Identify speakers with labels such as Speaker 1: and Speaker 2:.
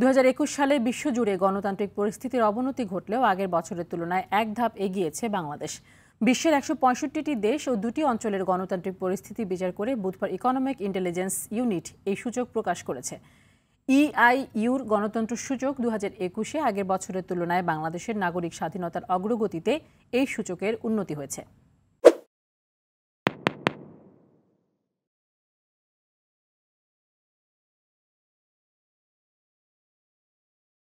Speaker 1: দু সালে বিশ্বজুড়ে গণতান্ত্রিক পরিস্থিতির অবনতি ঘটলেও আগের বছরের তুলনায় এক ধাপ এগিয়েছে বাংলাদেশ বিশ্বের একশো পঁয়ষট্টিটি দেশ ও দুটি অঞ্চলের গণতান্ত্রিক পরিস্থিতি বিচার করে বুধবার ইকোনমিক ইন্টেলিজেন্স ইউনিট এই সূচক প্রকাশ করেছে ইআইইউর e গণতন্ত্র সূচক দু হাজার একুশে আগের বছরের তুলনায় বাংলাদেশের নাগরিক স্বাধীনতার অগ্রগতিতে এই সূচকের উন্নতি হয়েছে